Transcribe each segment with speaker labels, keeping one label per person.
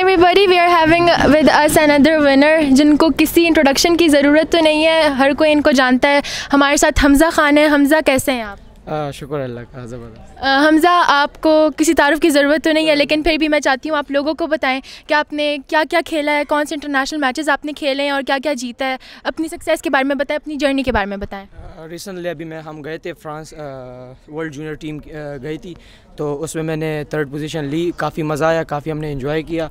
Speaker 1: hi everybody we are having with us another winner जिनको किसी introduction की ज़रूरत तो नहीं है हर कोई इनको जानता है हमारे साथ हमज़ा खान है हमज़ा कैसे हैं
Speaker 2: आप शुक्र अल्लाह का
Speaker 1: हमज़ा आपको किसी तारुफ़ की ज़रूरत तो नहीं है लेकिन फिर भी मैं चाहती हूँ आप लोगों को बताएं कि आपने क्या क्या खेला है कौन से इंटरनेशनल मैचेस आपने खेले हैं और क्या क्या जीता है अपनी सक्सेस के बारे में बताएं अपनी जर्नी के बारे में बताएं
Speaker 2: रिसेंटली अभी मैं हम गए थे फ्रांस वर्ल्ड जूनियर टीम गई थी तो उसमें मैंने थर्ड पोजीशन ली काफ़ी मज़ा आया काफ़ी हमने इन्जॉय किया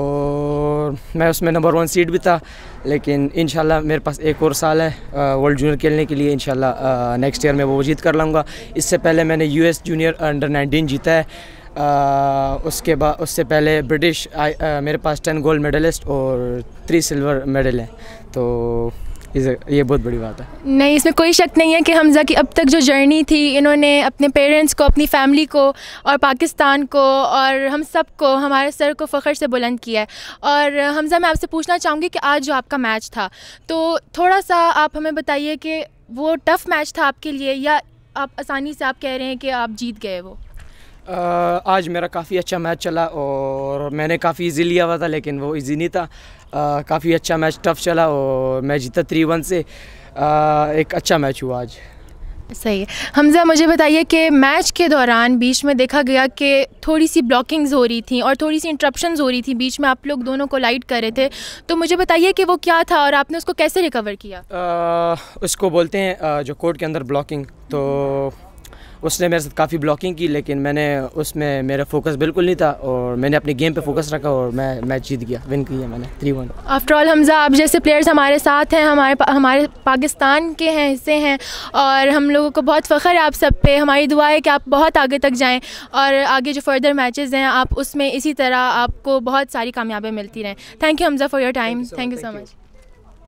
Speaker 2: और मैं उसमें नंबर वन सीट भी था लेकिन इन मेरे पास एक और साल है वर्ल्ड जूनियर खेलने के लिए इन नेक्स्ट ईयर मैं वो जीत कर लाऊँगा इससे पहले मैंने यू जूनियर अंडर नाइनटीन जीता है आ, उसके बाद उससे पहले ब्रिटिश आ, आ, मेरे पास टेन गोल्ड मेडलिस्ट और थ्री सिल्वर मेडल हैं तो ये बहुत बड़ी बात है
Speaker 1: नहीं इसमें कोई शक नहीं है कि हमज़ा की अब तक जो जर्नी थी इन्होंने अपने पेरेंट्स को अपनी फैमिली को और पाकिस्तान को और हम सब को हमारे सर को फ़ख्र से बुलंद किया है और हमज़ा मैं आपसे पूछना चाहूँगी कि आज जो आपका मैच था तो थोड़ा सा आप हमें बताइए कि वो टफ़ मैच था आपके लिए या आप आसानी से आप कह रहे हैं कि आप जीत गए वो
Speaker 2: आज मेरा काफ़ी अच्छा मैच चला और और मैंने काफ़ी इजी लिया हुआ था लेकिन वो इजी नहीं था काफ़ी अच्छा मैच टफ चला और मैं जीता थ्री वन से आ, एक अच्छा मैच हुआ आज
Speaker 1: सही है हमज़ा मुझे बताइए कि मैच के दौरान बीच में देखा गया कि थोड़ी सी ब्लॉकिंग्स हो रही थी और थोड़ी सी इंटरप्शन हो रही थी बीच में आप लोग दोनों को लाइट कर रहे थे तो मुझे बताइए कि वो क्या था और आपने उसको कैसे रिकवर किया
Speaker 2: आ, उसको बोलते हैं जो कोर्ट के अंदर ब्लॉकिंग तो उसने मेरे साथ काफ़ी ब्लॉकिंग की लेकिन मैंने उसमें मेरा फोकस बिल्कुल नहीं था और मैंने अपने गेम पे फोकस रखा और मैं मैच जीत गया विन किया मैंने three one
Speaker 1: after all Hamza आप जैसे प्लेयर्स हमारे साथ हैं हमारे पा, हमारे पाकिस्तान के हैं हिस्से हैं और हम लोगों को बहुत फ़ख्र है आप सब पे हमारी दुआ है कि आप बहुत आगे तक जाएँ और आगे जो फर्दर मैचेज़ हैं आप उसमें इसी तरह आपको बहुत सारी कामयाबें मिलती रहें thank you Hamza for your time thank you so much